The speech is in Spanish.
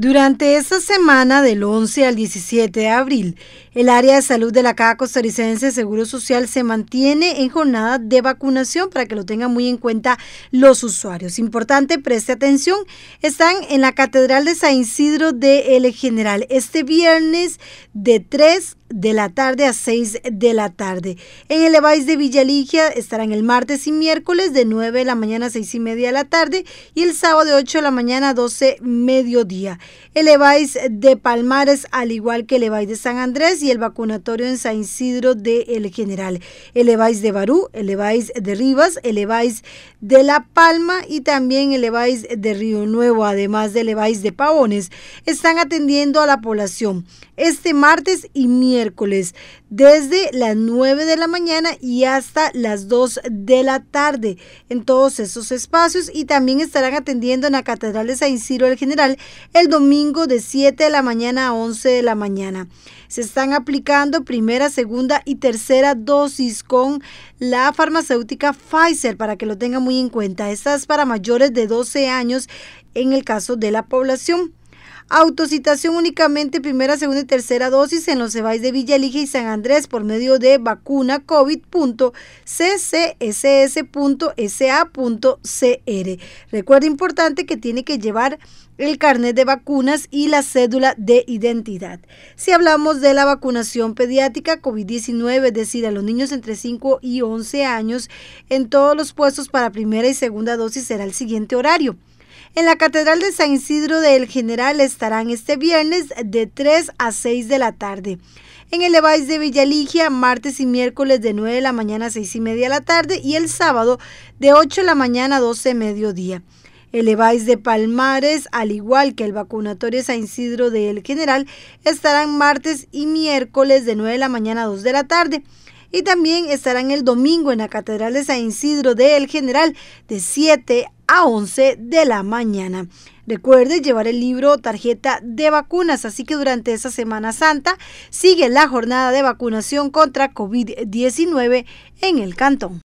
Durante esta semana del 11 al 17 de abril, el área de salud de la Caja Costarricense de Seguro Social se mantiene en jornada de vacunación para que lo tengan muy en cuenta los usuarios. Importante, preste atención, están en la Catedral de San Isidro de El General este viernes de 3 de la tarde a 6 de la tarde. En el Evais de Villa estarán el martes y miércoles de 9 de la mañana a 6 y media de la tarde y el sábado de 8 de la mañana a 12 mediodía el de Palmares, al igual que el de San Andrés y el vacunatorio en San Isidro de El General, el de Barú, el de Rivas, el de La Palma y también el de Río Nuevo, además de EVAIS de Pavones, están atendiendo a la población este martes y miércoles desde las 9 de la mañana y hasta las 2 de la tarde en todos esos espacios y también estarán atendiendo en la Catedral de San Isidro del General el domingo de 7 de la mañana a 11 de la mañana. Se están aplicando primera, segunda y tercera dosis con la farmacéutica Pfizer para que lo tengan muy en cuenta. Esta es para mayores de 12 años en el caso de la población. Autocitación únicamente primera, segunda y tercera dosis en los Cebáis de Villa Elige y San Andrés por medio de vacuna covid.ccss.sa.cr. Recuerda importante que tiene que llevar el carnet de vacunas y la cédula de identidad. Si hablamos de la vacunación pediátrica COVID-19, es decir, a los niños entre 5 y 11 años, en todos los puestos para primera y segunda dosis será el siguiente horario. En la Catedral de San Isidro del General estarán este viernes de 3 a 6 de la tarde. En el EVAIS de Villaligia, martes y miércoles de 9 de la mañana a 6 y media de la tarde y el sábado de 8 de la mañana a 12 mediodía. El EVAIS de Palmares, al igual que el vacunatorio San Isidro de General, estarán martes y miércoles de 9 de la mañana a 2 de la tarde. Y también estarán el domingo en la Catedral de San Isidro de General de 7 a 11 de la mañana. Recuerde llevar el libro o tarjeta de vacunas, así que durante esa Semana Santa sigue la jornada de vacunación contra COVID-19 en el cantón.